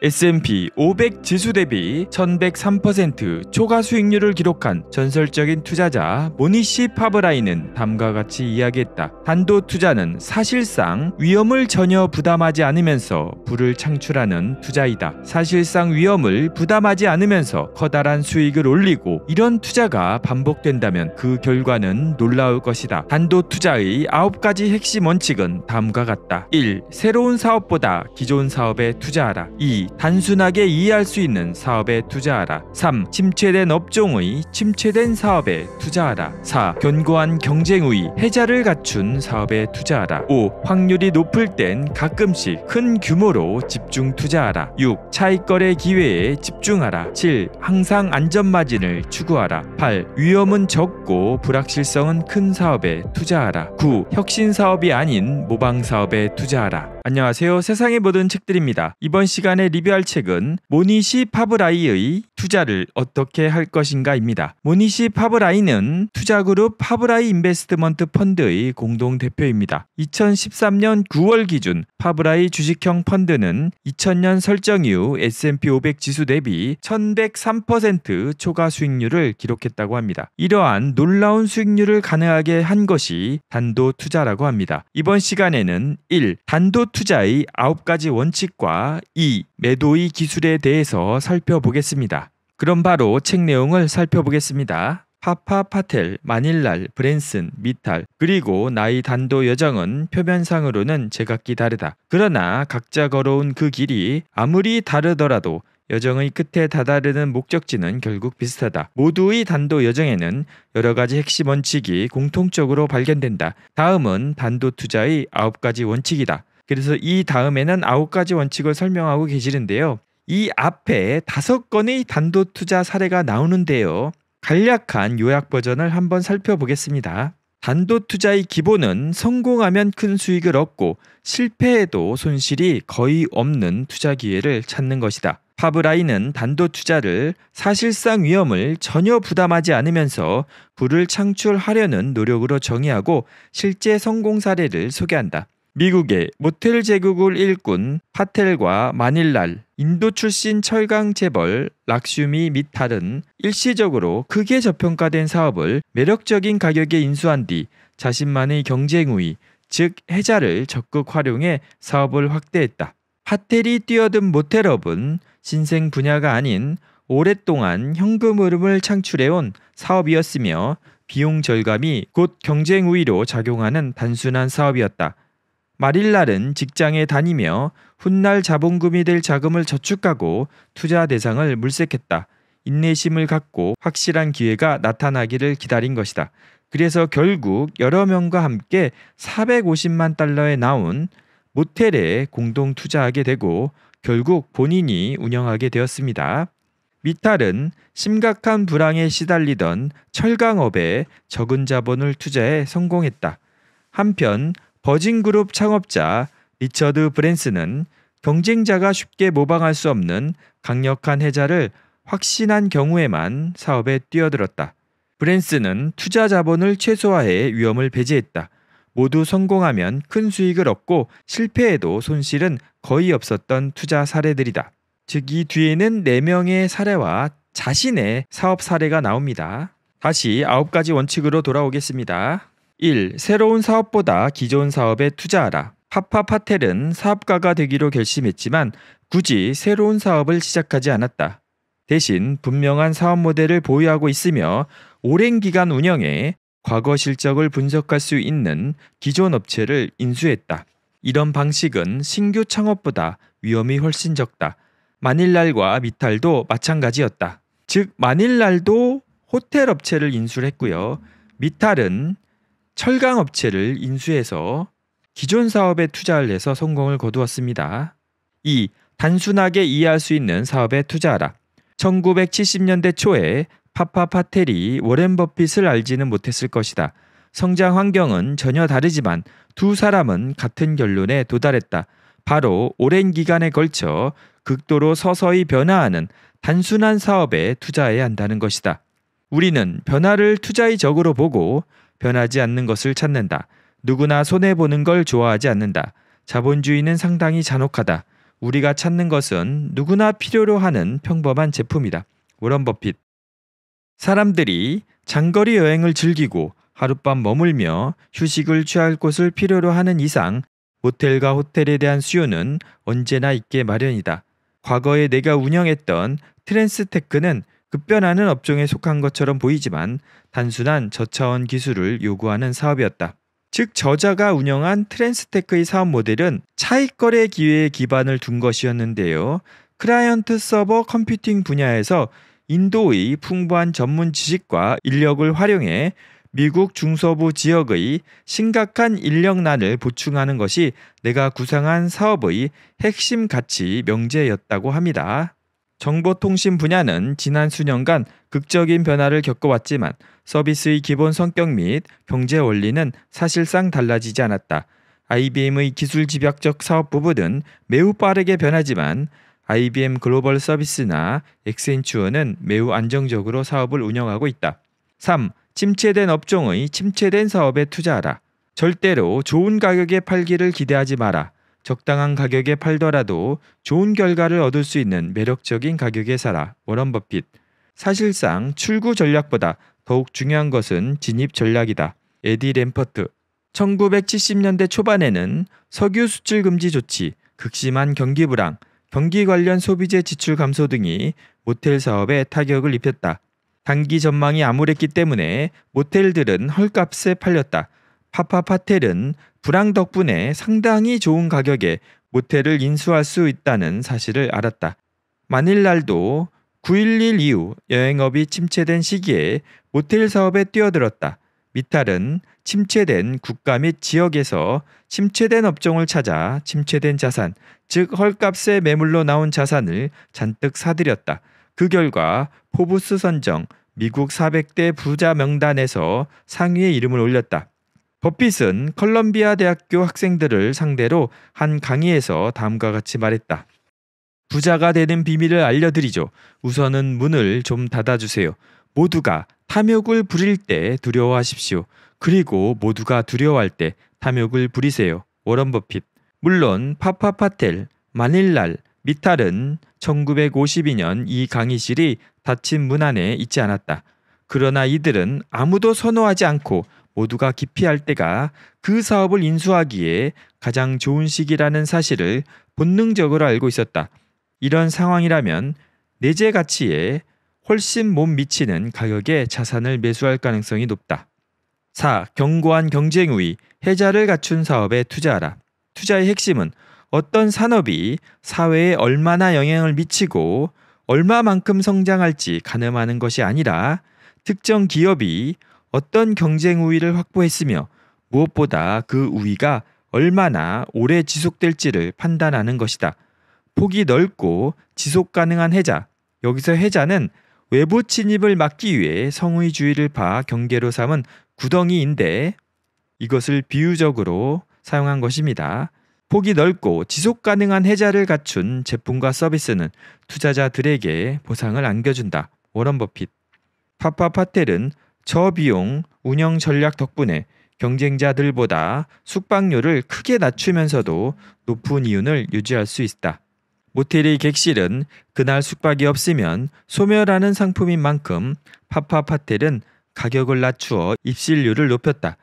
S&P 500 지수 대비 1103% 초과 수익률을 기록한 전설적인 투자자 모니시 파브라이는 다음과 같이 이야기했다. 단도 투자는 사실상 위험을 전혀 부담하지 않으면서 부를 창출하는 투자이다. 사실상 위험을 부담하지 않으면서 커다란 수익을 올리고 이런 투자가 반복된다면 그 결과는 놀라울 것이다. 단도 투자의 9가지 핵심 원칙은 다음과 같다. 1. 새로운 사업보다 기존 사업에 투자하라. 2. 단순하게 이해할 수 있는 사업에 투자하라. 3. 침체된 업종의 침체된 사업에 투자하라. 4. 견고한 경쟁의 해자를 갖춘 사업에 투자하라. 5. 확률이 높을 땐 가끔씩 큰 규모로 집중 투자하라. 6. 차익거래 기회에 집중하라. 7. 항상 안전마진을 추구하라. 8. 위험은 적고 불확실성은 큰 사업에 투자하라. 9. 혁신사업이 아닌 모방사업에 투자하라. 안녕하세요. 세상의 모든 책들입니다. 이번 시간에 리뷰할 책은 모니시 파브라이의 투자를 어떻게 할 것인가입니다. 모니시 파브라이는 투자그룹 파브라이 인베스트먼트 펀드의 공동 대표입니다. 2013년 9월 기준 파브라이 주식형 펀드는 2000년 설정 이후 S&P 500 지수 대비 1103% 초과 수익률을 기록했다고 합니다. 이러한 놀라운 수익률을 가능하게 한 것이 단도 투자라고 합니다. 이번 시간에는 1. 단도 투자 투자의 9가지 원칙과 이 매도의 기술에 대해서 살펴보겠습니다. 그럼 바로 책 내용을 살펴보겠습니다. 파파 파텔, 마닐랄, 브랜슨, 미탈, 그리고 나의 단도 여정은 표면상으로는 제각기 다르다. 그러나 각자 걸어온 그 길이 아무리 다르더라도 여정의 끝에 다다르는 목적지는 결국 비슷하다. 모두의 단도 여정에는 여러 가지 핵심 원칙이 공통적으로 발견된다. 다음은 단도 투자의 9 가지 원칙이다. 그래서 이 다음에는 아홉 가지 원칙을 설명하고 계시는데요. 이 앞에 다섯 건의 단도 투자 사례가 나오는데요. 간략한 요약 버전을 한번 살펴보겠습니다. 단도 투자의 기본은 성공하면 큰 수익을 얻고 실패해도 손실이 거의 없는 투자 기회를 찾는 것이다. 파브라이는 단도 투자를 사실상 위험을 전혀 부담하지 않으면서 부를 창출하려는 노력으로 정의하고 실제 성공 사례를 소개한다. 미국의 모텔 제국을 일꾼 파텔과 마닐랄, 인도 출신 철강 재벌 락슈미 및탈은 일시적으로 크게 저평가된 사업을 매력적인 가격에 인수한 뒤 자신만의 경쟁 우위, 즉 해자를 적극 활용해 사업을 확대했다. 파텔이 뛰어든 모텔업은 신생 분야가 아닌 오랫동안 현금 흐름을 창출해온 사업이었으며 비용 절감이 곧 경쟁 우위로 작용하는 단순한 사업이었다. 마릴날은 직장에 다니며 훗날 자본금이 될 자금을 저축하고 투자 대상을 물색했다. 인내심을 갖고 확실한 기회가 나타나기를 기다린 것이다. 그래서 결국 여러 명과 함께 450만 달러에 나온 모텔에 공동 투자하게 되고 결국 본인이 운영하게 되었습니다. 미탈은 심각한 불황에 시달리던 철강업에 적은 자본을 투자해 성공했다. 한편 버진그룹 창업자 리처드 브랜스는 경쟁자가 쉽게 모방할 수 없는 강력한 해자를 확신한 경우에만 사업에 뛰어들었다. 브랜스는 투자 자본을 최소화해 위험을 배제했다. 모두 성공하면 큰 수익을 얻고 실패해도 손실은 거의 없었던 투자 사례들이다. 즉 이 뒤에는 4명의 사례와 자신의 사업 사례가 나옵니다. 다시 9가지 원칙으로 돌아오겠습니다. 1. 새로운 사업보다 기존 사업에 투자하라. 파파 파텔은 사업가가 되기로 결심했지만 굳이 새로운 사업을 시작하지 않았다. 대신 분명한 사업 모델을 보유하고 있으며 오랜 기간 운영해 과거 실적을 분석할 수 있는 기존 업체를 인수했다. 이런 방식은 신규 창업보다 위험이 훨씬 적다. 마닐랄과 미탈도 마찬가지였다. 즉 마닐랄도 호텔 업체를 인수했고요. 미탈은 철강 업체를 인수해서 기존 사업에 투자를 해서 성공을 거두었습니다. 2. 단순하게 이해할 수 있는 사업에 투자하라. 1970년대 초에 파파 파텔이 워렌 버핏을 알지는 못했을 것이다. 성장 환경은 전혀 다르지만 두 사람은 같은 결론에 도달했다. 바로 오랜 기간에 걸쳐 극도로 서서히 변화하는 단순한 사업에 투자해야 한다는 것이다. 우리는 변화를 투자의적으로 보고 변하지 않는 것을 찾는다. 누구나 손해보는 걸 좋아하지 않는다. 자본주의는 상당히 잔혹하다. 우리가 찾는 것은 누구나 필요로 하는 평범한 제품이다. 워런 버핏. 사람들이 장거리 여행을 즐기고 하룻밤 머물며 휴식을 취할 곳을 필요로 하는 이상 모텔과 호텔에 대한 수요는 언제나 있게 마련이다. 과거에 내가 운영했던 트랜스테크는 급변하는 업종에 속한 것처럼 보이지만 단순한 저차원 기술을 요구하는 사업이었다. 즉 저자가 운영한 트랜스테크의 사업 모델은 차익 거래 기회에 기반을 둔 것이었는데요. 클라이언트 서버 컴퓨팅 분야에서 인도의 풍부한 전문 지식과 인력을 활용해 미국 중서부 지역의 심각한 인력난을 보충하는 것이 내가 구상한 사업의 핵심 가치 명제였다고 합니다. 정보통신 분야는 지난 수년간 극적인 변화를 겪어왔지만 서비스의 기본 성격 및 경제 원리는 사실상 달라지지 않았다. IBM의 기술 집약적 사업 부분은 매우 빠르게 변하지만 IBM 글로벌 서비스나 엑센츄어는 매우 안정적으로 사업을 운영하고 있다. 3. 침체된 업종의 침체된 사업에 투자하라. 절대로 좋은 가격에 팔기를 기대하지 마라. 적당한 가격에 팔더라도 좋은 결과를 얻을 수 있는 매력적인 가격에 살아 워런 버핏. 사실상 출구 전략보다 더욱 중요한 것은 진입 전략이다. 에디 램퍼트. 1970년대 초반에는 석유 수출 금지 조치, 극심한 경기 불황, 경기 관련 소비재 지출 감소 등이 모텔 사업에 타격을 입혔다. 단기 전망이 암울했기 때문에 모텔들은 헐값에 팔렸다. 파파파텔은 불황 덕분에 상당히 좋은 가격에 모텔을 인수할 수 있다는 사실을 알았다. 마닐날도9.11 이후 여행업이 침체된 시기에 모텔 사업에 뛰어들었다. 미탈은 침체된 국가 및 지역에서 침체된 업종을 찾아 침체된 자산, 즉 헐값의 매물로 나온 자산을 잔뜩 사들였다. 그 결과 포브스 선정 미국 400대 부자 명단에서 상위의 이름을 올렸다. 버핏은 컬럼비아 대학교 학생들을 상대로 한 강의에서 다음과 같이 말했다. 부자가 되는 비밀을 알려드리죠. 우선은 문을 좀 닫아주세요. 모두가 탐욕을 부릴 때 두려워하십시오. 그리고 모두가 두려워할 때 탐욕을 부리세요. 워런 버핏. 물론 파파 파텔, 마닐랄, 미탈은 1952년 이 강의실이 닫힌 문 안에 있지 않았다. 그러나 이들은 아무도 선호하지 않고 모두가 기피할 때가 그 사업을 인수하기에 가장 좋은 시기라는 사실을 본능적으로 알고 있었다. 이런 상황이라면 내재 가치에 훨씬 못 미치는 가격에 자산을 매수할 가능성이 높다. 4. 견고한 경쟁 우위, 해자를 갖춘 사업에 투자하라. 투자의 핵심은 어떤 산업이 사회에 얼마나 영향을 미치고 얼마만큼 성장할지 가늠하는 것이 아니라 특정 기업이 어떤 경쟁 우위를 확보했으며 무엇보다 그 우위가 얼마나 오래 지속될지를 판단하는 것이다. 폭이 넓고 지속 가능한 해자. 여기서 해자는 외부 침입을 막기 위해 성의주의를 봐 경계로 삼은 구덩이인데 이것을 비유적으로 사용한 것입니다. 폭이 넓고 지속 가능한 해자를 갖춘 제품과 서비스는 투자자들에게 보상을 안겨준다. 워런 버핏. 파파 파텔은 저비용 운영 전략 덕분에 경쟁자들보다 숙박료를 크게 낮추면서도 높은 이윤을 유지할 수 있다. 모텔의 객실은 그날 숙박이 없으면 소멸하는 상품인 만큼 파파파텔은 가격을 낮추어 입실률을 높였다.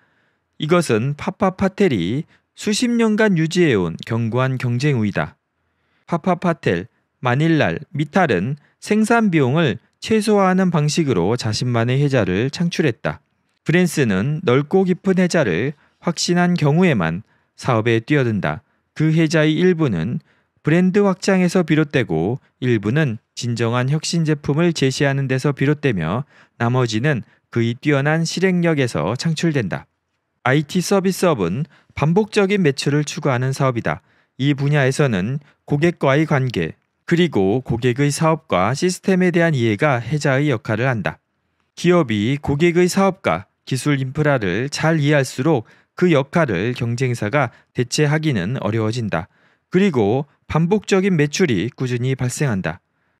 이것은 파파파텔이 수십 년간 유지해온 견고한 경쟁 우위다. 파파파텔, 마닐랄, 미탈은 생산 비용을 최소화하는 방식으로 자신만의 해자를 창출했다. 브랜스는 넓고 깊은 해자를 확신한 경우에만 사업에 뛰어든다. 그 해자의 일부는 브랜드 확장에서 비롯되고 일부는 진정한 혁신 제품을 제시하는 데서 비롯되며 나머지는 그의 뛰어난 실행력에서 창출된다. IT 서비스업은 반복적인 매출을 추구하는 사업이다. 이 분야에서는 고객과의 관계, 그리고 고객의 사업과 시스템에 대한 이해가 해자의 역할을 한다. 기업이 고객의 사업과 기술 인프라를 잘 이해할수록 그 역할을 경쟁사가 대체하기는 어려워진다. 그리고 반복적인 매출이 꾸준히 발생한다.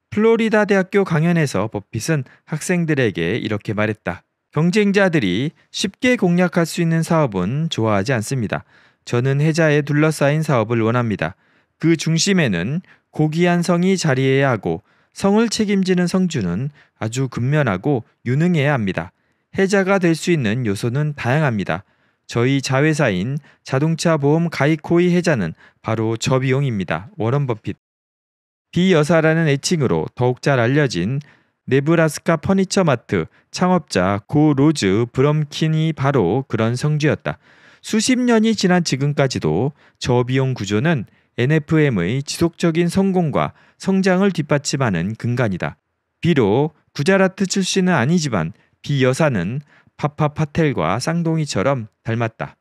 플로리다 대학교 강연에서 버핏은 학생들에게 이렇게 말했다. 경쟁자들이 쉽게 공략할 수 있는 사업은 좋아하지 않습니다. 저는 해자에 둘러싸인 사업을 원합니다. 그 중심에는 고귀한 성이 자리해야 하고 성을 책임지는 성주는 아주 근면하고 유능해야 합니다. 해자가 될 수 있는 요소는 다양합니다. 저희 자회사인 자동차 보험 가이코이 해자는 바로 저 비용입니다. 워런 버핏. 비여사라는 애칭으로 더욱 잘 알려진 네브라스카 퍼니처 마트 창업자 고 로즈 브럼킨이 바로 그런 성주였다. 수십 년이 지난 지금까지도 저비용 구조는 NFM의 지속적인 성공과 성장을 뒷받침하는 근간이다. 비록 구자라트 출신은 아니지만 비 여사는 파파 파텔과 쌍둥이처럼 닮았다.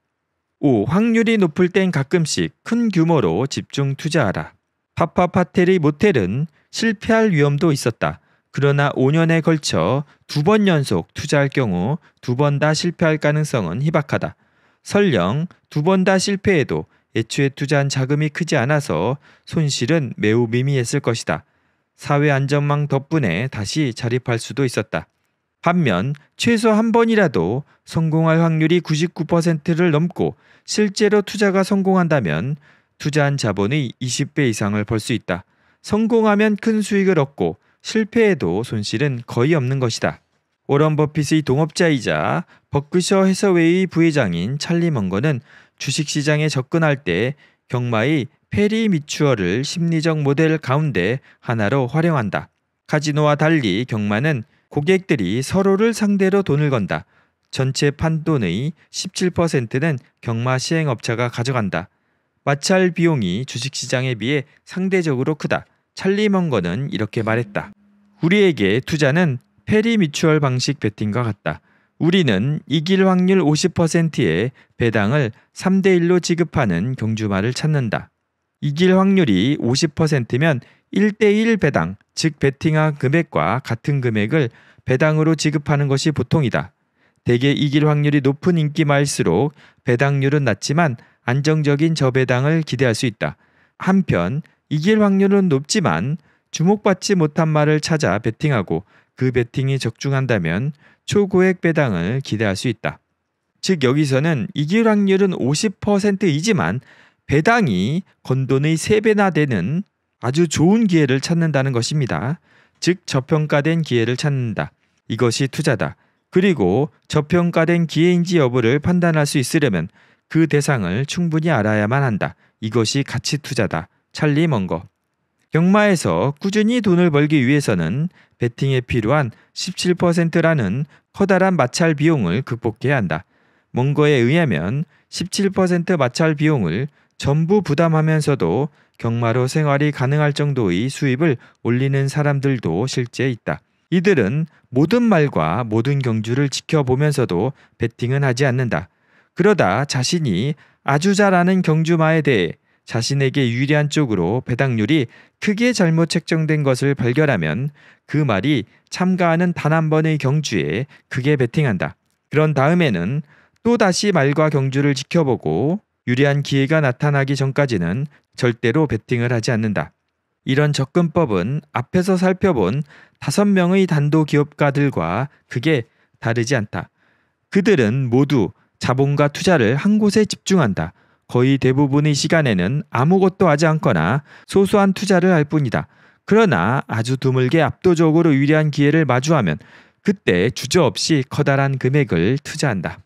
5. 확률이 높을 땐 가끔씩 큰 규모로 집중 투자하라. 파파 파텔의 모텔은 실패할 위험도 있었다. 그러나 5년에 걸쳐 두 번 연속 투자할 경우 두 번 다 실패할 가능성은 희박하다. 설령 두 번 다 실패해도 애초에 투자한 자금이 크지 않아서 손실은 매우 미미했을 것이다. 사회 안전망 덕분에 다시 자립할 수도 있었다. 반면 최소 한 번이라도 성공할 확률이 99%를 넘고 실제로 투자가 성공한다면 투자한 자본의 20배 이상을 벌 수 있다. 성공하면 큰 수익을 얻고 실패해도 손실은 거의 없는 것이다. 워런 버핏의 동업자이자 버크셔 해서웨이 부회장인 찰리 먼거는 주식시장에 접근할 때 경마의 페리미추어를 심리적 모델 가운데 하나로 활용한다. 카지노와 달리 경마는 고객들이 서로를 상대로 돈을 건다. 전체 판돈의 17%는 경마 시행업체가 가져간다. 마찰 비용이 주식시장에 비해 상대적으로 크다. 찰리 먼거는 이렇게 말했다. 우리에게 투자는 페리미추얼 방식 베팅과 같다. 우리는 이길 확률 5 0에 배당을 3대 1로 지급하는 경주마를 찾는다. 이길 확률이 50%면 1대1 배당, 즉 베팅한 금액과 같은 금액을 배당으로 지급하는 것이 보통이다. 대개 이길 확률이 높은 인기말일수록 배당률은 낮지만 안정적인 저배당을 기대할 수 있다. 한편 이길 확률은 높지만 주목받지 못한 말을 찾아 베팅하고 그 베팅이 적중한다면 초고액 배당을 기대할 수 있다. 즉 여기서는 이길 확률은 50%이지만 배당이 건돈의 3배나 되는 아주 좋은 기회를 찾는다는 것입니다. 즉 저평가된 기회를 찾는다. 이것이 투자다. 그리고 저평가된 기회인지 여부를 판단할 수 있으려면 그 대상을 충분히 알아야만 한다. 이것이 가치 투자다. 찰리 먼거. 경마에서 꾸준히 돈을 벌기 위해서는 베팅에 필요한 17%라는 커다란 마찰 비용을 극복해야 한다. 몽거에 의하면 17% 마찰 비용을 전부 부담하면서도 경마로 생활이 가능할 정도의 수입을 올리는 사람들도 실제 있다. 이들은 모든 말과 모든 경주를 지켜보면서도 베팅은 하지 않는다. 그러다 자신이 아주 잘하는 경주마에 대해 자신에게 유리한 쪽으로 배당률이 크게 잘못 책정된 것을 발견하면 그 말이 참가하는 단 한 번의 경주에 크게 베팅한다. 그런 다음에는 또다시 말과 경주를 지켜보고 유리한 기회가 나타나기 전까지는 절대로 베팅을 하지 않는다. 이런 접근법은 앞에서 살펴본 다섯 명의 단도 기업가들과 크게 다르지 않다. 그들은 모두 자본과 투자를 한 곳에 집중한다. 거의 대부분의 시간에는 아무것도 하지 않거나 소소한 투자를 할 뿐이다. 그러나 아주 드물게 압도적으로 유리한 기회를 마주하면 그때 주저없이 커다란 금액을 투자한다.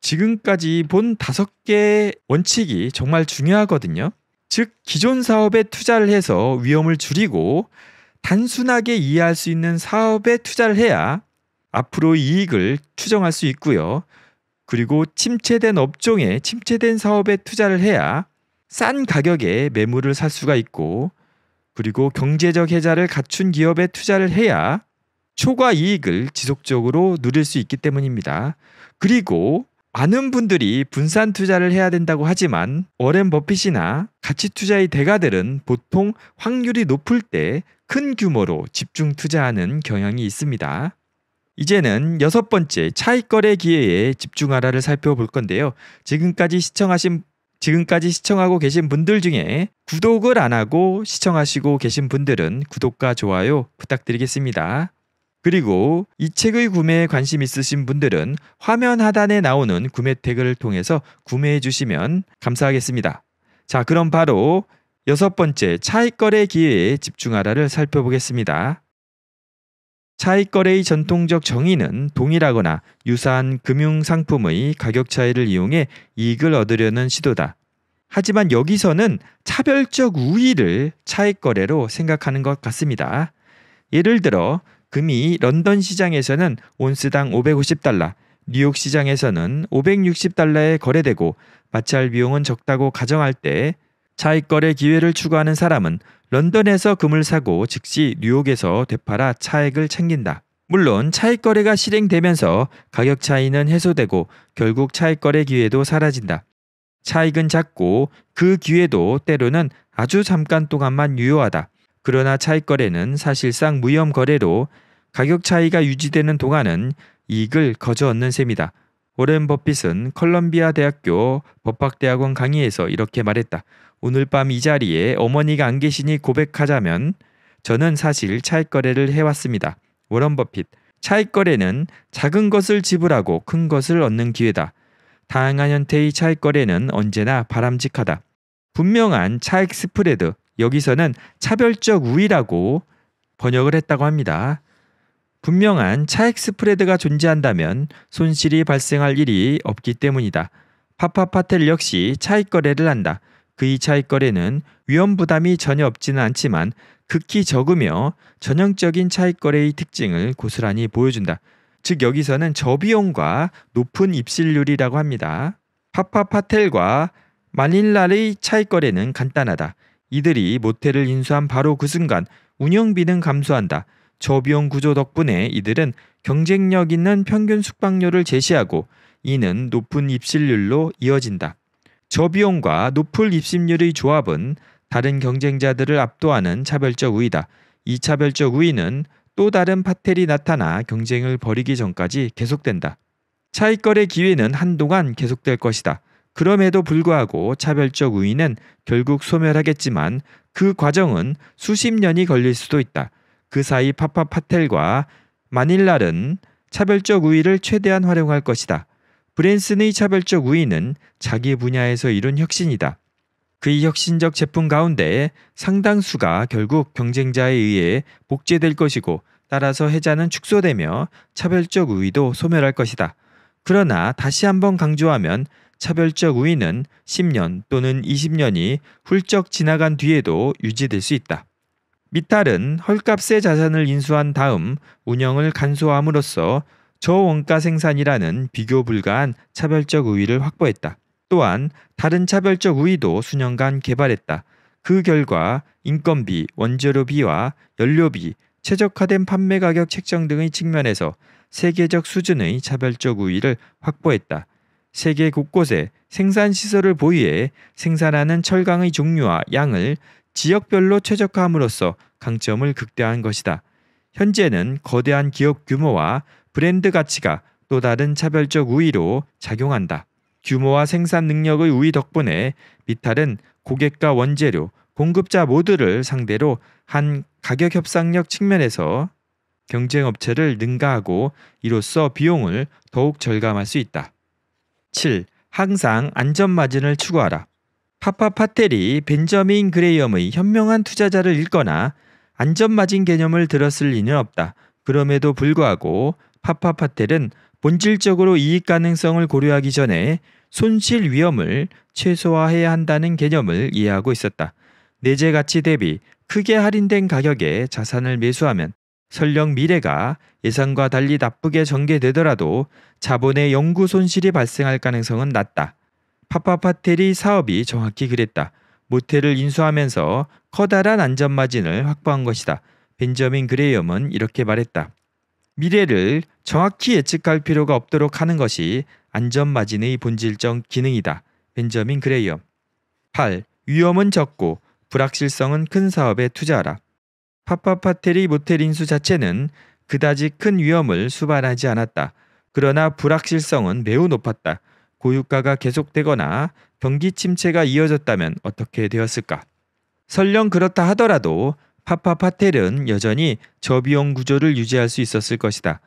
지금까지 본 다섯 개의 원칙이 정말 중요하거든요. 즉, 기존 사업에 투자를 해서 위험을 줄이고 단순하게 이해할 수 있는 사업에 투자를 해야 앞으로 이익을 추정할 수 있고요. 그리고 침체된 업종에 침체된 사업에 투자를 해야 싼 가격에 매물을 살 수가 있고 그리고 경제적 해자를 갖춘 기업에 투자를 해야 초과 이익을 지속적으로 누릴 수 있기 때문입니다. 그리고 많은 분들이 분산 투자를 해야 된다고 하지만 워렌 버핏이나 가치 투자의 대가들은 보통 확률이 높을 때 큰 규모로 집중 투자하는 경향이 있습니다. 이제는 여섯 번째 차익 거래 기회에 집중하라를 살펴볼 건데요. 지금까지 시청하신 지금까지 시청하고 계신 분들 중에 구독을 안 하고 시청하시고 계신 분들은 구독과 좋아요 부탁드리겠습니다. 그리고 이 책의 구매에 관심 있으신 분들은 화면 하단에 나오는 구매 태그를 통해서 구매해 주시면 감사하겠습니다. 자, 그럼 바로 여섯 번째 차익 거래 기회에 집중하라를 살펴보겠습니다. 차익거래의 전통적 정의는 동일하거나 유사한 금융상품의 가격 차이를 이용해 이익을 얻으려는 시도다. 하지만 여기서는 차별적 우위를 차익거래로 생각하는 것 같습니다. 예를 들어 금이 런던 시장에서는 온스당 550달러, 뉴욕 시장에서는 560달러에 거래되고 마찰 비용은 적다고 가정할 때 차익거래 기회를 추구하는 사람은 런던에서 금을 사고 즉시 뉴욕에서 되팔아 차액을 챙긴다. 물론 차익거래가 실행되면서 가격 차이는 해소되고 결국 차익거래 기회도 사라진다. 차익은 작고 그 기회도 때로는 아주 잠깐 동안만 유효하다. 그러나 차익거래는 사실상 무염 거래로 가격 차이가 유지되는 동안은 이익을 거저 얻는 셈이다. 오렌 버핏은 컬럼비아 대학교 법학대학원 강의에서 이렇게 말했다. 오늘 밤 이 자리에 어머니가 안 계시니 고백하자면 저는 사실 차익 거래를 해왔습니다. 워런 버핏. 차익 거래는 작은 것을 지불하고 큰 것을 얻는 기회다. 다양한 형태의 차익 거래는 언제나 바람직하다. 분명한 차익 스프레드, 여기서는 차별적 우위라고 번역을 했다고 합니다. 분명한 차익 스프레드가 존재한다면 손실이 발생할 일이 없기 때문이다. 파파파텔 역시 차익 거래를 한다. 그 2차익 거래는 위험 부담이 전혀 없지는 않지만 극히 적으며 전형적인 차익 거래의 특징을 고스란히 보여준다. 즉 여기서는 저비용과 높은 입실률이라고 합니다. 파파파텔과 마닐라의 차익 거래는 간단하다. 이들이 모텔을 인수한 바로 그 순간 운영비는 감소한다. 저비용 구조 덕분에 이들은 경쟁력 있는 평균 숙박료를 제시하고 이는 높은 입실률로 이어진다. 저비용과 높을 입심률의 조합은 다른 경쟁자들을 압도하는 차별적 우위다. 이 차별적 우위는 또 다른 파텔이 나타나 경쟁을 벌이기 전까지 계속된다. 차익거래 기회는 한동안 계속될 것이다. 그럼에도 불구하고 차별적 우위는 결국 소멸하겠지만 그 과정은 수십 년이 걸릴 수도 있다. 그 사이 파파 파텔과 마닐랄은 차별적 우위를 최대한 활용할 것이다. 브랜슨의 차별적 우위는 자기 분야에서 이룬 혁신이다. 그의 혁신적 제품 가운데 상당수가 결국 경쟁자에 의해 복제될 것이고 따라서 해자는 축소되며 차별적 우위도 소멸할 것이다. 그러나 다시 한번 강조하면 차별적 우위는 10년 또는 20년이 훌쩍 지나간 뒤에도 유지될 수 있다. 미탈은 헐값의 자산을 인수한 다음 운영을 간소함으로써 저원가 생산이라는 비교 불가한 차별적 우위를 확보했다. 또한 다른 차별적 우위도 수년간 개발했다. 그 결과 인건비, 원재료비와 연료비, 최적화된 판매 가격 책정 등의 측면에서 세계적 수준의 차별적 우위를 확보했다. 세계 곳곳에 생산 시설을 보유해 생산하는 철강의 종류와 양을 지역별로 최적화함으로써 강점을 극대화한 것이다. 현재는 거대한 기업 규모와 브랜드 가치가 또 다른 차별적 우위로 작용한다. 규모와 생산 능력의 우위 덕분에 미탈은 고객과 원재료, 공급자 모두를 상대로 한 가격 협상력 측면에서 경쟁 업체를 능가하고 이로써 비용을 더욱 절감할 수 있다. 7. 항상 안전 마진을 추구하라. 파파 파텔이 벤저민 그레이엄의 현명한 투자자를 읽거나 안전 마진 개념을 들었을 리는 없다. 그럼에도 불구하고 파파파텔은 본질적으로 이익 가능성을 고려하기 전에 손실 위험을 최소화해야 한다는 개념을 이해하고 있었다. 내재 가치 대비 크게 할인된 가격에 자산을 매수하면 설령 미래가 예상과 달리 나쁘게 전개되더라도 자본의 영구 손실이 발생할 가능성은 낮다. 파파파텔이 사업이 정확히 그랬다. 모텔을 인수하면서 커다란 안전 마진을 확보한 것이다. 벤저민 그레이엄은 이렇게 말했다. 미래를 정확히 예측할 필요가 없도록 하는 것이 안전마진의 본질적 기능이다. 벤저민 그레이엄 8. 위험은 적고 불확실성은 큰 사업에 투자하라. 파파파테리 모텔 인수 자체는 그다지 큰 위험을 수반하지 않았다. 그러나 불확실성은 매우 높았다. 고유가가 계속되거나 경기 침체가 이어졌다면 어떻게 되었을까? 설령 그렇다 하더라도 파파파텔은 여전히 저비용 구조를 유지할 수 있었을 것이다.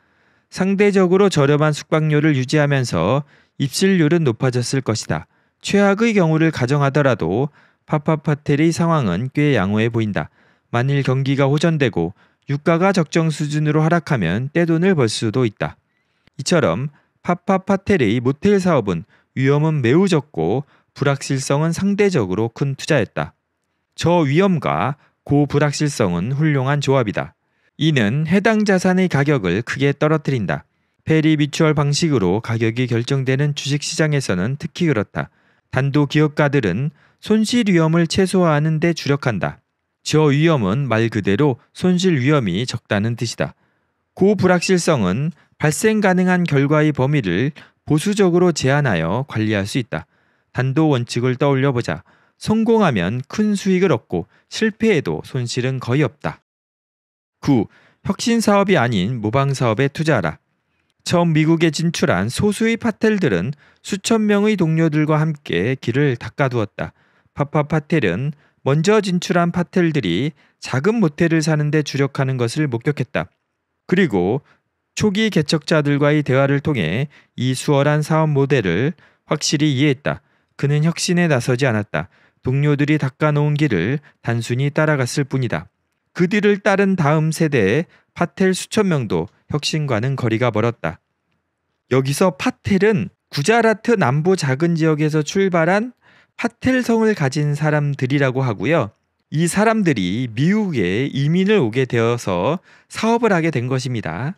상대적으로 저렴한 숙박료를 유지하면서 입실률은 높아졌을 것이다. 최악의 경우를 가정하더라도 파파파텔의 상황은 꽤 양호해 보인다. 만일 경기가 호전되고 유가가 적정 수준으로 하락하면 떼돈을 벌 수도 있다. 이처럼 파파파텔의 모텔 사업은 위험은 매우 적고 불확실성은 상대적으로 큰 투자였다. 저 위험과 고불확실성은 훌륭한 조합이다. 이는 해당 자산의 가격을 크게 떨어뜨린다. 페리미추얼 방식으로 가격이 결정되는 주식시장에서는 특히 그렇다. 단도 기업가들은 손실 위험을 최소화하는 데 주력한다. 저 위험은 말 그대로 손실 위험이 적다는 뜻이다. 고불확실성은 발생 가능한 결과의 범위를 보수적으로 제한하여 관리할 수 있다. 단도 원칙을 떠올려 보자. 성공하면 큰 수익을 얻고 실패해도 손실은 거의 없다. 9. 혁신 사업이 아닌 모방 사업에 투자하라. 처음 미국에 진출한 소수의 파텔들은 수천 명의 동료들과 함께 길을 닦아두었다. 파파 파텔은 먼저 진출한 파텔들이 작은 모텔을 사는데 주력하는 것을 목격했다. 그리고 초기 개척자들과의 대화를 통해 이 수월한 사업 모델을 확실히 이해했다. 그는 혁신에 나서지 않았다. 동료들이 닦아놓은 길을 단순히 따라갔을 뿐이다. 그 뒤를 따른 다음 세대의 파텔 수천 명도 혁신과는 거리가 멀었다. 여기서 파텔은 구자라트 남부 작은 지역에서 출발한 파텔성을 가진 사람들이라고 하고요. 이 사람들이 미국에 이민을 오게 되어서 사업을 하게 된 것입니다.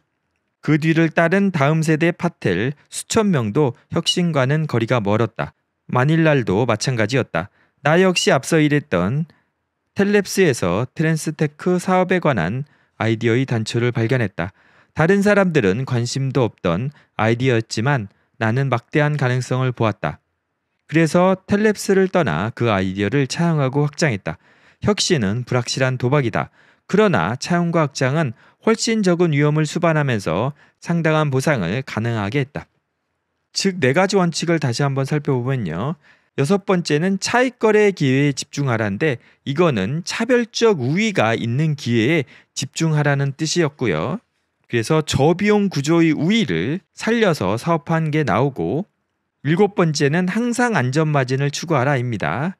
그 뒤를 따른 다음 세대 파텔 수천 명도 혁신과는 거리가 멀었다. 마닐랄도 마찬가지였다. 나 역시 앞서 일했던 텔랩스에서 트랜스테크 사업에 관한 아이디어의 단초를 발견했다. 다른 사람들은 관심도 없던 아이디어였지만 나는 막대한 가능성을 보았다. 그래서 텔랩스를 떠나 그 아이디어를 차용하고 확장했다. 혁신은 불확실한 도박이다. 그러나 차용과 확장은 훨씬 적은 위험을 수반하면서 상당한 보상을 가능하게 했다. 즉, 네 가지 원칙을 다시 한번 살펴보면요. 여섯 번째는 차익 거래 기회에 집중하라인데 이거는 차별적 우위가 있는 기회에 집중하라는 뜻이었고요. 그래서 저비용 구조의 우위를 살려서 사업한 게 나오고 일곱 번째는 항상 안전 마진을 추구하라입니다.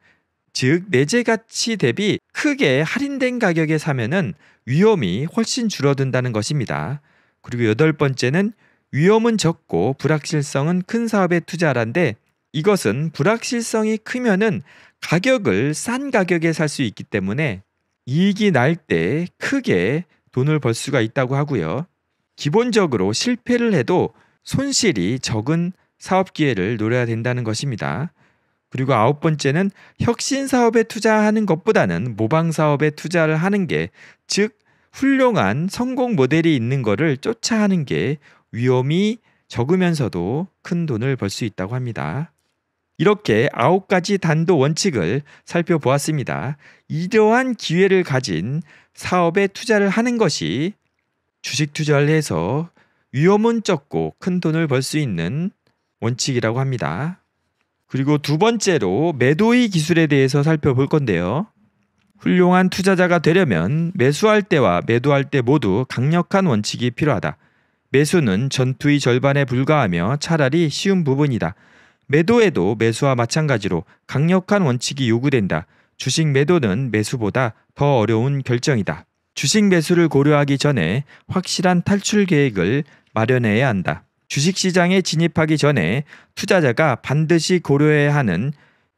즉 내재 가치 대비 크게 할인된 가격에 사면은 위험이 훨씬 줄어든다는 것입니다. 그리고 여덟 번째는 위험은 적고 불확실성은 큰 사업에 투자하라는데 이것은 불확실성이 크면은 가격을 싼 가격에 살 수 있기 때문에 이익이 날 때 크게 돈을 벌 수가 있다고 하고요. 기본적으로 실패를 해도 손실이 적은 사업 기회를 노려야 된다는 것입니다. 그리고 아홉 번째는 혁신 사업에 투자하는 것보다는 모방 사업에 투자를 하는 게, 즉 훌륭한 성공 모델이 있는 거를 쫓아하는 게 위험이 적으면서도 큰 돈을 벌 수 있다고 합니다. 이렇게 아홉 가지 단도 원칙을 살펴보았습니다. 이러한 기회를 가진 사업에 투자를 하는 것이 주식 투자를 해서 위험은 적고 큰 돈을 벌 수 있는 원칙이라고 합니다. 그리고 두 번째로 매도의 기술에 대해서 살펴볼 건데요. 훌륭한 투자자가 되려면 매수할 때와 매도할 때 모두 강력한 원칙이 필요하다. 매수는 전투의 절반에 불과하며 차라리 쉬운 부분이다. 매도에도 매수와 마찬가지로 강력한 원칙이 요구된다. 주식 매도는 매수보다 더 어려운 결정이다. 주식 매수를 고려하기 전에 확실한 탈출 계획을 마련해야 한다. 주식 시장에 진입하기 전에 투자자가 반드시 고려해야 하는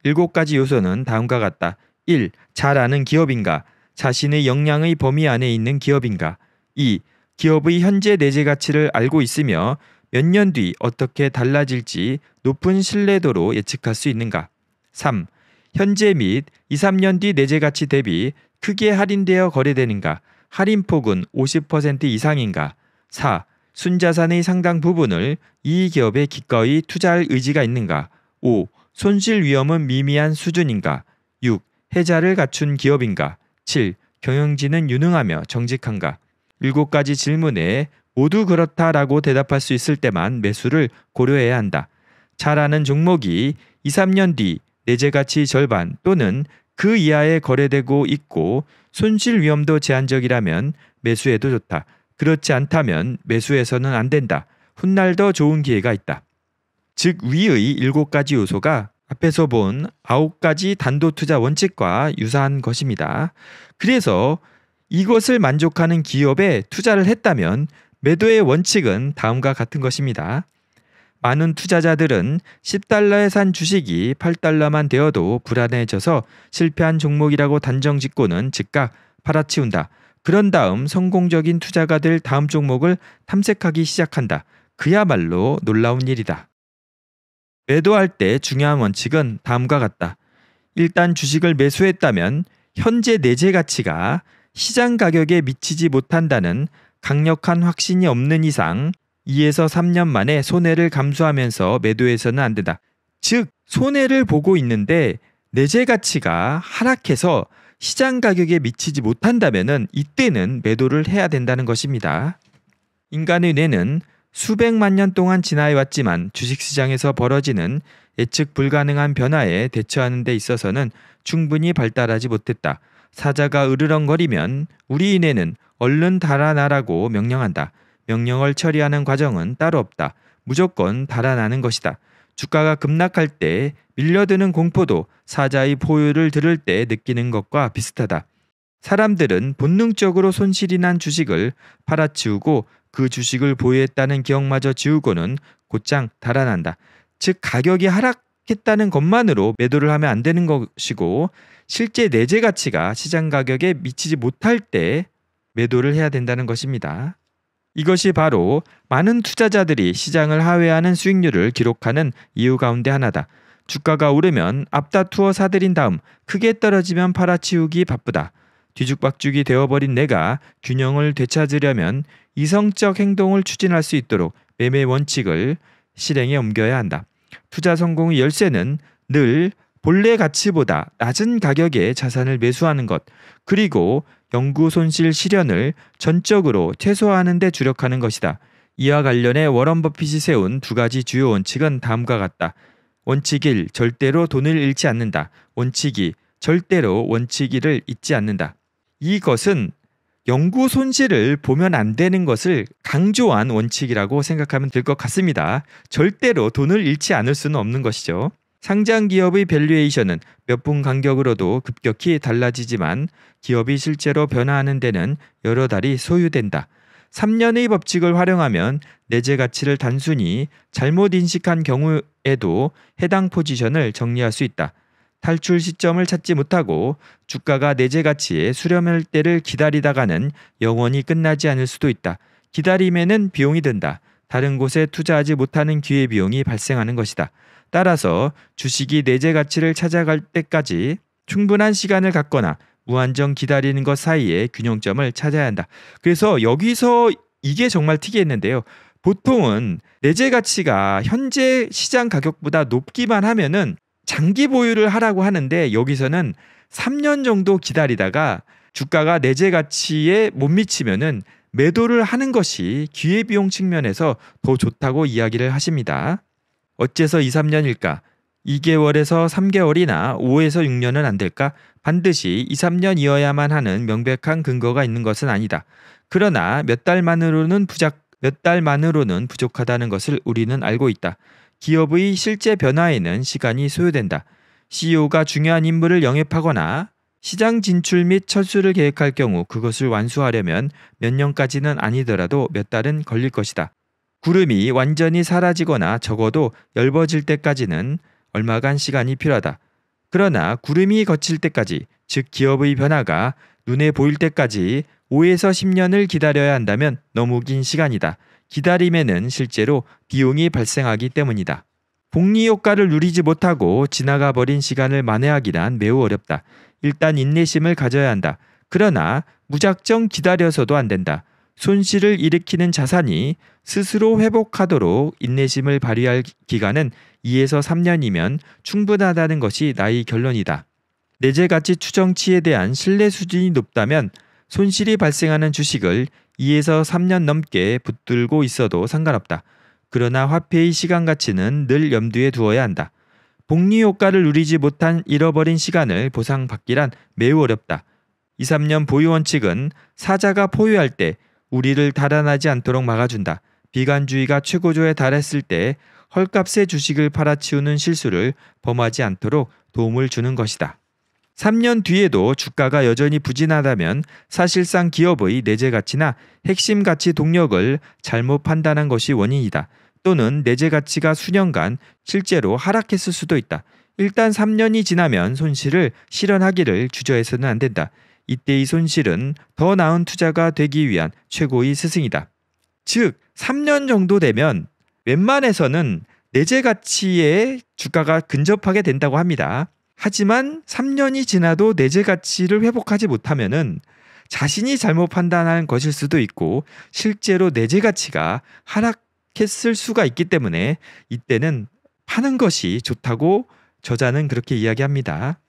7가지 요소는 다음과 같다. 1. 잘 아는 기업인가? 자신의 역량의 범위 안에 있는 기업인가? 2. 기업의 현재 내재 가치를 알고 있으며 몇년뒤 어떻게 달라질지 높은 신뢰도로 예측할 수 있는가? 3. 현재 및 2, 3년 뒤 내재 가치 대비 크게 할인되어 거래되는가? 할인폭은 50% 이상인가? 4. 순자산의 상당 부분을 이 기업에 기꺼이 투자할 의지가 있는가? 5. 손실 위험은 미미한 수준인가? 6. 해자를 갖춘 기업인가? 7. 경영진은 유능하며 정직한가? 일곱 가지 질문에 모두 그렇다라고 대답할 수 있을 때만 매수를 고려해야 한다. 잘 아는 종목이 2, 3년 뒤 내재 가치 절반 또는 그 이하에 거래되고 있고 손실 위험도 제한적이라면 매수해도 좋다. 그렇지 않다면 매수해서는 안 된다. 훗날 더 좋은 기회가 있다. 즉 위의 7가지 요소가 앞에서 본 9가지 단도 투자 원칙과 유사한 것입니다. 그래서 이것을 만족하는 기업에 투자를 했다면 매도의 원칙은 다음과 같은 것입니다. 많은 투자자들은 10달러에 산 주식이 8달러만 되어도 불안해져서 실패한 종목이라고 단정 짓고는 즉각 팔아치운다. 그런 다음 성공적인 투자가 될 다음 종목을 탐색하기 시작한다. 그야말로 놀라운 일이다. 매도할 때 중요한 원칙은 다음과 같다. 일단 주식을 매수했다면 현재 내재 가치가 시장 가격에 미치지 못한다는 강력한 확신이 없는 이상 2에서 3년 만에 손해를 감수하면서 매도해서는 안 된다. 즉, 손해를 보고 있는데 내재 가치가 하락해서 시장 가격에 미치지 못한다면 이때는 매도를 해야 된다는 것입니다. 인간의 뇌는 수백만 년 동안 지나해왔지만 주식시장에서 벌어지는 예측 불가능한 변화에 대처하는 데 있어서는 충분히 발달하지 못했다. 사자가 으르렁거리면 우리 인해는 얼른 달아나라고 명령한다. 명령을 처리하는 과정은 따로 없다. 무조건 달아나는 것이다. 주가가 급락할 때 밀려드는 공포도 사자의 포유를 들을 때 느끼는 것과 비슷하다. 사람들은 본능적으로 손실이 난 주식을 팔아치우고 그 주식을 보유했다는 기억마저 지우고는 곧장 달아난다. 즉 가격이 하락 했다는 것만으로 매도를 하면 안 되는 것이고 실제 내재 가치가 시장 가격에 미치지 못할 때 매도를 해야 된다는 것입니다. 이것이 바로 많은 투자자들이 시장을 하회하는 수익률을 기록하는 이유 가운데 하나다. 주가가 오르면 앞다투어 사들인 다음 크게 떨어지면 팔아치우기 바쁘다. 뒤죽박죽이 되어버린 내가 균형을 되찾으려면 이성적 행동을 추진할 수 있도록 매매 원칙을 실행에 옮겨야 한다. 투자 성공의 열쇠는 늘 본래 가치보다 낮은 가격에 자산을 매수하는 것, 그리고 연구 손실 실현을 전적으로 최소화하는 데 주력하는 것이다. 이와 관련해 워런 버핏이 세운 두 가지 주요 원칙은 다음과 같다. 원칙 1. 절대로 돈을 잃지 않는다. 원칙 2. 절대로 원칙 1을 잊지 않는다. 이것은 연구 손실을 보면 안 되는 것을 강조한 원칙이라고 생각하면 될 것 같습니다. 절대로 돈을 잃지 않을 수는 없는 것이죠. 상장 기업의 밸류에이션은 몇 분 간격으로도 급격히 달라지지만 기업이 실제로 변화하는 데는 여러 달이 소요된다. 3년의 법칙을 활용하면 내재 가치를 단순히 잘못 인식한 경우에도 해당 포지션을 정리할 수 있다. 탈출 시점을 찾지 못하고 주가가 내재 가치에 수렴할 때를 기다리다가는 영원히 끝나지 않을 수도 있다. 기다림에는 비용이 든다. 다른 곳에 투자하지 못하는 기회 비용이 발생하는 것이다. 따라서 주식이 내재 가치를 찾아갈 때까지 충분한 시간을 갖거나 무한정 기다리는 것 사이에 균형점을 찾아야 한다. 그래서 여기서 이게 정말 특이했는데요. 보통은 내재 가치가 현재 시장 가격보다 높기만 하면은 장기 보유를 하라고 하는데 여기서는 3년 정도 기다리다가 주가가 내재 가치에 못 미치면은 매도를 하는 것이 기회비용 측면에서 더 좋다고 이야기를 하십니다. 어째서 2, 3년일까? 2개월에서 3개월이나 5에서 6년은 안 될까? 반드시 2, 3년이어야만 하는 명백한 근거가 있는 것은 아니다. 그러나 몇 달만으로는 부작 몇 달만으로는 부족하다는 것을 우리는 알고 있다. 기업의 실제 변화에는 시간이 소요된다. CEO가 중요한 임무를 영입하거나 시장 진출 및 철수를 계획할 경우 그것을 완수하려면 몇 년까지는 아니더라도 몇 달은 걸릴 것이다. 구름이 완전히 사라지거나 적어도 엷어질 때까지는 얼마간 시간이 필요하다. 그러나 구름이 거칠 때까지, 즉 기업의 변화가 눈에 보일 때까지 5에서 10년을 기다려야 한다면 너무 긴 시간이다. 기다림에는 실제로 비용이 발생하기 때문이다. 복리 효과를 누리지 못하고 지나가 버린 시간을 만회하기란 매우 어렵다. 일단 인내심을 가져야 한다. 그러나 무작정 기다려서도 안 된다. 손실을 일으키는 자산이 스스로 회복하도록 인내심을 발휘할 기간은 2에서 3년이면 충분하다는 것이 나의 결론이다. 내재가치 추정치에 대한 신뢰 수준이 높다면 손실이 발생하는 주식을 2에서 3년 넘게 붙들고 있어도 상관없다. 그러나 화폐의 시간 가치는 늘 염두에 두어야 한다. 복리 효과를 누리지 못한 잃어버린 시간을 보상받기란 매우 어렵다. 2, 3년 보유 원칙은 사자가 포유할 때 우리를 달아나지 않도록 막아준다. 비관주의가 최고조에 달했을 때헐값의 주식을 팔아치우는 실수를 범하지 않도록 도움을 주는 것이다. 3년 뒤에도 주가가 여전히 부진하다면 사실상 기업의 내재 가치나 핵심 가치 동력을 잘못 판단한 것이 원인이다. 또는 내재 가치가 수년간 실제로 하락했을 수도 있다. 일단 3년이 지나면 손실을 실현하기를 주저해서는 안 된다. 이때의 손실은 더 나은 투자가 되기 위한 최고의 스승이다. 즉, 3년 정도 되면 웬만해서는 내재 가치에 주가가 근접하게 된다고 합니다. 하지만 3년이 지나도 내재 가치를 회복하지 못하면은 자신이 잘못 판단한 것일 수도 있고 실제로 내재 가치가 하락했을 수가 있기 때문에 이때는 파는 것이 좋다고 저자는 그렇게 이야기합니다.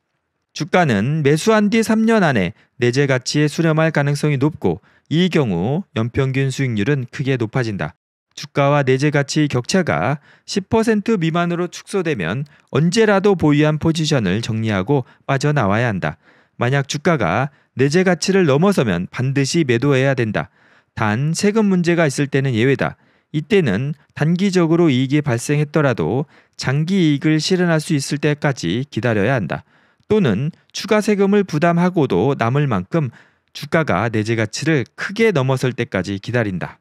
주가는 매수한 뒤 3년 안에 내재 가치에 수렴할 가능성이 높고 이 경우 연평균 수익률은 크게 높아진다. 주가와 내재 가치 격차가 10% 미만으로 축소되면 언제라도 보유한 포지션을 정리하고 빠져나와야 한다. 만약 주가가 내재 가치를 넘어서면 반드시 매도해야 된다. 단 세금 문제가 있을 때는 예외다. 이때는 단기적으로 이익이 발생했더라도 장기 이익을 실현할 수 있을 때까지 기다려야 한다. 또는 추가 세금을 부담하고도 남을 만큼 주가가 내재 가치를 크게 넘어설 때까지 기다린다.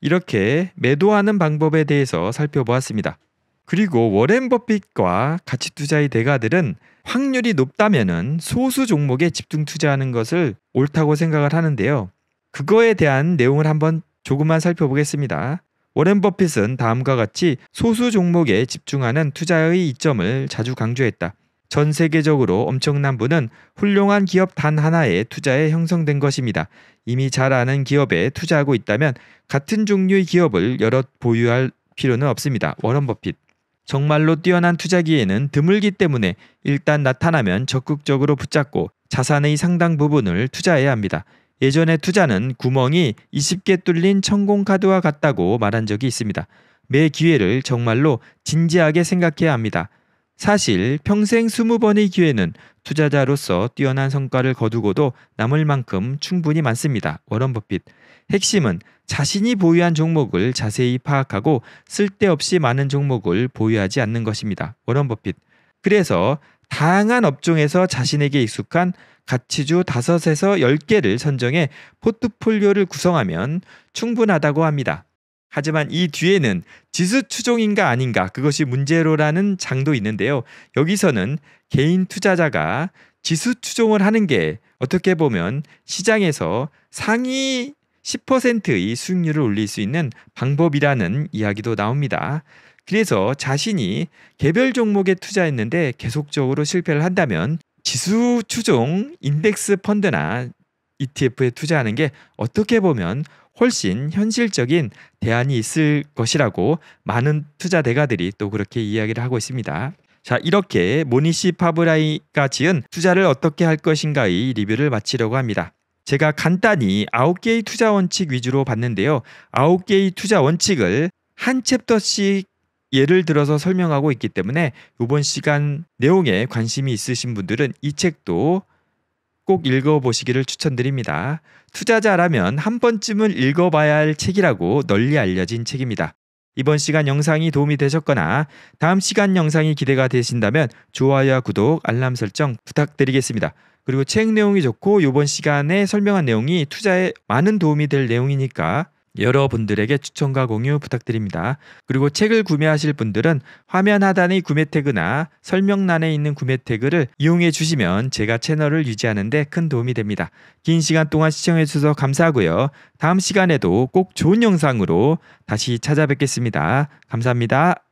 이렇게 매도하는 방법에 대해서 살펴보았습니다. 그리고 워렌 버핏과 가치 투자의 대가들은 확률이 높다면은 소수 종목에 집중 투자하는 것을 옳다고 생각을 하는데요. 그거에 대한 내용을 한번 조금만 살펴보겠습니다. 워렌 버핏은 다음과 같이 소수 종목에 집중하는 투자의 이점을 자주 강조했다. 전 세계적으로 엄청난 분은 훌륭한 기업 단 하나의 투자에 형성된 것입니다. 이미 잘 아는 기업에 투자하고 있다면 같은 종류의 기업을 여러 보유할 필요는 없습니다. 워런 버핏. 정말로 뛰어난 투자기에는 드물기 때문에 일단 나타나면 적극적으로 붙잡고 자산의 상당 부분을 투자해야 합니다. 예전에 투자는 구멍이 20개 뚫린 천공카드와 같다고 말한 적이 있습니다. 매 기회를 정말로 진지하게 생각해야 합니다. 사실 평생 20번의 기회는 투자자로서 뛰어난 성과를 거두고도 남을 만큼 충분히 많습니다. 워런 버핏. 핵심은 자신이 보유한 종목을 자세히 파악하고 쓸데없이 많은 종목을 보유하지 않는 것입니다. 워런 버핏. 그래서 다양한 업종에서 자신에게 익숙한 가치주 5에서 10개를 선정해 포트폴리오를 구성하면 충분하다고 합니다. 하지만 이 뒤에는 지수 추종인가 아닌가 그것이 문제로라는 장도 있는데요. 여기서는 개인 투자자가 지수 추종을 하는 게 어떻게 보면 시장에서 상위 10%의 수익률을 올릴 수 있는 방법이라는 이야기도 나옵니다. 그래서 자신이 개별 종목에 투자했는데 계속적으로 실패를 한다면 지수 추종 인덱스 펀드나 ETF에 투자하는 게 어떻게 보면 훨씬 현실적인 대안이 있을 것이라고 많은 투자 대가들이 또 그렇게 이야기를 하고 있습니다. 자 이렇게 모니시 파브라이가 지은 투자를 어떻게 할 것인가의 리뷰를 마치려고 합니다. 제가 간단히 9개의 투자 원칙 위주로 봤는데요. 9개의 투자 원칙을 한 챕터씩 예를 들어서 설명하고 있기 때문에 이번 시간 내용에 관심이 있으신 분들은 이 책도 꼭 읽어보시기를 추천드립니다. 투자자라면 한 번쯤은 읽어봐야 할 책이라고 널리 알려진 책입니다. 이번 시간 영상이 도움이 되셨거나 다음 시간 영상이 기대가 되신다면 좋아요와 구독, 알람 설정 부탁드리겠습니다. 그리고 책 내용이 좋고 이번 시간에 설명한 내용이 투자에 많은 도움이 될 내용이니까 여러분들에게 추천과 공유 부탁드립니다. 그리고 책을 구매하실 분들은 화면 하단의 구매 태그나 설명란에 있는 구매 태그를 이용해 주시면 제가 채널을 유지하는데 큰 도움이 됩니다. 긴 시간 동안 시청해 주셔서 감사하고요. 다음 시간에도 꼭 좋은 영상으로 다시 찾아뵙겠습니다. 감사합니다.